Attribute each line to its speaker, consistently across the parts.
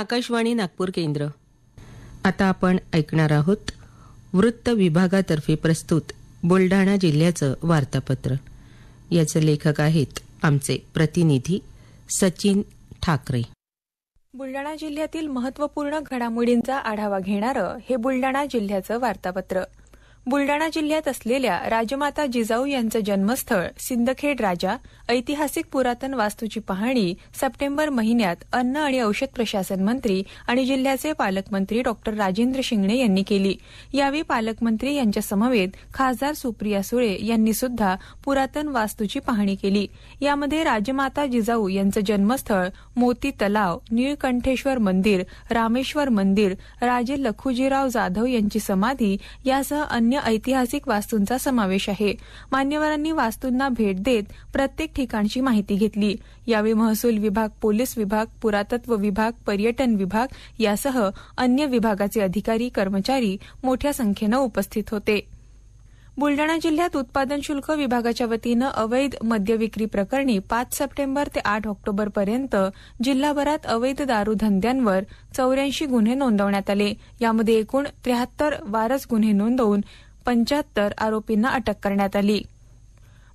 Speaker 1: आकाशवाणी नागपूर केंद्र आता आपण ऐकणार आहोत वृत्त विभागातर्फे प्रस्तुत बुलढाणा जिल्ह्याचं वार्तापत्र याचे लेखक आहेत आमचे प्रतिनिधी सचिन ठाकरे बुलढाणा जिल्ह्यातील महत्वपूर्ण घडामोडींचा आढावा घेणारं हे बुलढाणा जिल्ह्याचं वार्तापत्र बुलडाणा जिल्ह्यात असलेल्या राजमाता जिजाऊ यांचं जन्मस्थळ सिंदखेड राजा ऐतिहासिक पुरातन वास्तूची पाहणी सप्टेंबर महिन्यात अन्न आणि औषध प्रशासन मंत्री आणि जिल्ह्याचे पालकमंत्री डॉ राजेंद्र शिंगणे यांनी केली यावेळी पालकमंत्री यांच्या समवेत खासदार सुप्रिया सुळे यांनी सुद्धा पुरातन वास्तूची पाहणी केली यामध्ये राजमाता जिजाऊ यांचं जन्मस्थळ मोती तलाव नीळकंठेश्वर मंदिर रामेश्वर मंदिर राजे लखुजीराव जाधव यांची समाधी यासह अन्य अन्य ऐतिहासिक वास्तूंचा समावेश आहे मान्यवरांनी वास्तूंना भेट देत प्रत्येक ठिकाणची माहिती घेतली यावेळी महसूल विभाग पोलीस विभाग पुरातत्व विभाग पर्यटन विभाग यासह अन्य विभागाचे अधिकारी कर्मचारी मोठ्या संख्येनं उपस्थित होते ब्लडाणा जिल्ह्यात उत्पादन शुल्क विभागाच्या वतीनं अवैध मद्य विक्री प्रकरणी पाच सप्टेंबर ते आठ ऑक्टोबर पर्यंत जिल्हाभरात अवैध दारू धंद्यांवर चौऱ्याऐंशी गुन्हे नोंदवण्यात आले यामध्ये एकूण त्र्याहत्तर वारस गुन्हे नोंदवून पंच्याहत्तर आरोपींना अटक करण्यात आली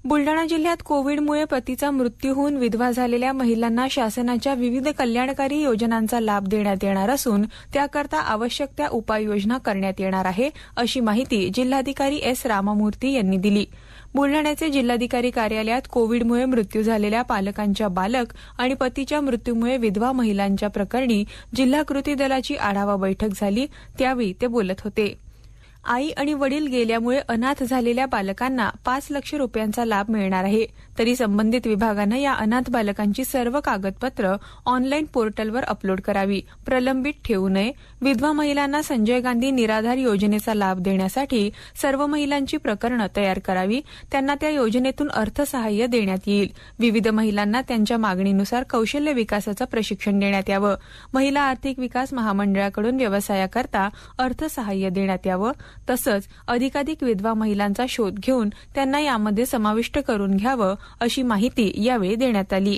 Speaker 1: बुलडाणा जिल्ह्यात कोविडमुळे पतीचा मृत्यू होऊन विधवा झालेल्या महिलांना शासनाच्या विविध कल्याणकारी योजनांचा लाभ देण्यात येणार असून त्याकरता आवश्यक त्या उपाययोजना करण्यात येणार आहे अशी माहिती जिल्हाधिकारी एस राममूर्ती यांनी दिली बुलढाण्याचे जिल्हाधिकारी कार्यालयात कोविडमुळे मृत्यू झालेल्या पालकांच्या बालक आणि पतीच्या मृत्यूमुळे विधवा महिलांच्या प्रकरणी जिल्हा कृती दलाची आढावा बैठक झाली त्यावेळी ते बोलत होते आई आणि वडील गेल्यामुळे अनाथ झालेल्या बालकांना पाच लक्ष रुपयांचा लाभ मिळणार आहे तरी संबंधित विभागानं या अनाथ बालकांची सर्व कागदपत्र ऑनलाईन पोर्टलवर अपलोड करावी प्रलंबित ठेवू नये विधवा महिलांना संजय गांधी निराधार योजनेचा लाभ देण्यासाठी सर्व महिलांची प्रकरणं तयार करावी त्यांना त्या योजनेतून अर्थसहाय्य देण्यात येईल विविध महिलांना त्यांच्या मागणीनुसार कौशल्य विकासाचं प्रशिक्षण देण्यात यावं महिला आर्थिक विकास महामंडळाकडून व्यवसायाकरता अर्थसहाय्य देण्यात यावं तसंच अधिकाधिक विधवा महिलांचा शोध घेऊन त्यांना यामध्ये समाविष्ट करून घ्यावं अशी माहिती यावेळी देण्यात आली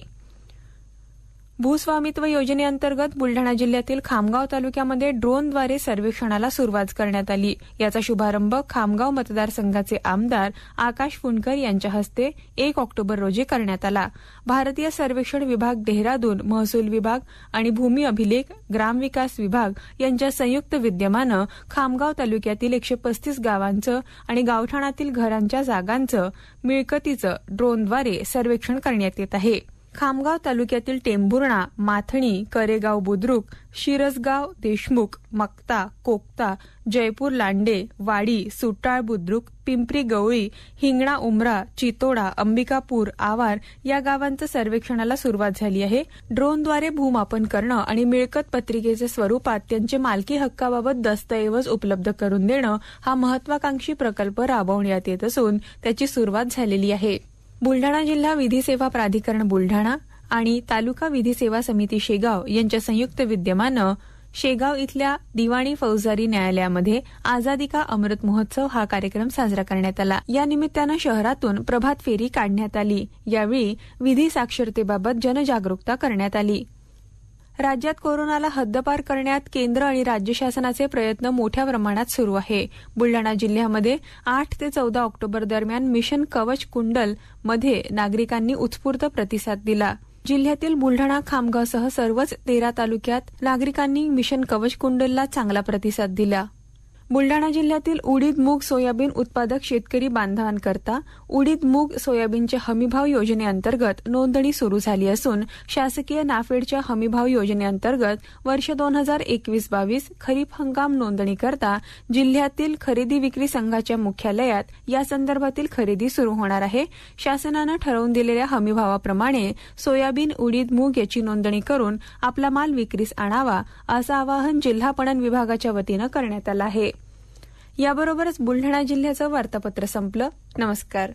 Speaker 1: भूस्वामित्व योजनेअंतर्गत बुलढाणा जिल्ह्यातील खामगाव तालुक्यामध्ये ड्रोनद्वारे सर्वेक्षणाला सुरुवात करण्यात आली याचा शुभारंभ खामगाव मतदारसंघाचे आमदार आकाश फुंडकर यांच्या हस्ते एक ऑक्टोबर रोजी करण्यात आला भारतीय सर्वेक्षण विभाग देहरादून महसूल विभाग आणि भूमी अभिलेख ग्रामविकास विभाग यांच्या संयुक्त विद्यमानं खामगाव तालुक्यातील एकशे पस्तीस गावांचं आणि गावठाणातील घरांच्या जागांचं मिळकतीचं ड्रोनद्वारे सर्वेक्षण करण्यात येत आहे खामगाव तालुक्यातील टेंभुर्णा माथणी करेगाव बुद्रुक शिरसगाव देशमुख मक्ता कोकता जयपूर लांडे वाडी सुटाळ बुद्रुक पिंपरी गवळी हिंगणा उमरा चितोडा अंबिकापूर आवार या गावांचं सर्वेक्षणाला सुरुवात झाली आहे ड्रोनद्वारे भूमापन करणं आणि मिळकत पत्रिकेचे स्वरूपात त्यांचे मालकी हक्काबाबत दस्तऐवज उपलब्ध करून देणं हा महत्वाकांक्षी प्रकल्प राबवण्यात येत असून त्याची सुरुवात झालेली आहे बुलढाणा जिल्हा विधी सेवा प्राधिकरण बुलढाणा आणि तालुका विधी सेवा समिती शेगाव यांच्या संयुक्त विद्यमानं शेगाव इथल्या दिवाणी फौजदारी न्यायालयामध्ये आझादी का अमृत महोत्सव हा कार्यक्रम साजरा करण्यात आला या निमित्तानं शहरातून प्रभात फेरी काढण्यात आली यावेळी विधी साक्षरतेबाबत जनजागरूकता करण्यात आली राज्यात कोरोनाला हद्दपार करण्यात केंद्र आणि राज्य शासनाचे प्रयत्न मोठ्या प्रमाणात सुरू आहे बुलडाणा जिल्ह्यामध्ये आठ ते चौदा ऑक्टोबर दरम्यान मिशन कवच कुंडल मध्ये नागरिकांनी उत्स्फूर्त प्रतिसाद दिला जिल्ह्यातील बुलढाणा खामगावसह सर्वच तेरा तालुक्यात नागरिकांनी मिशन कवच कुंडलला चांगला प्रतिसाद दिला बुलडाणा जिल्ह्यातील उडीद मूग सोयाबीन उत्पादक शेतकरी बांधवांकरता उडीद मूग सोयाबीनच्या हमीभाव योजनेअंतर्गत नोंदणी सुरू झाली असून शासकीय नाफेडच्या हमीभाव योजनेअंतर्गत वर्ष दोन हजार एकवीस बावीस खरीप हंगाम नोंदणीकरता जिल्ह्यातील खरेदी विक्री संघाच्या मुख्यालयात यासंदर्भातील खरेदी सुरू होणार आहे शासनानं ठरवून दिलेल्या हमीभावाप्रमाणे सोयाबीन उडीद मूग याची नोंदणी करून आपला माल विक्रीस आणावा असं आवाहन जिल्हा पणन विभागाच्या वतीनं करण्यात आलं आहे याबरोबरच बुलढाणा जिल्ह्याचं वार्तापत्र संपलं नमस्कार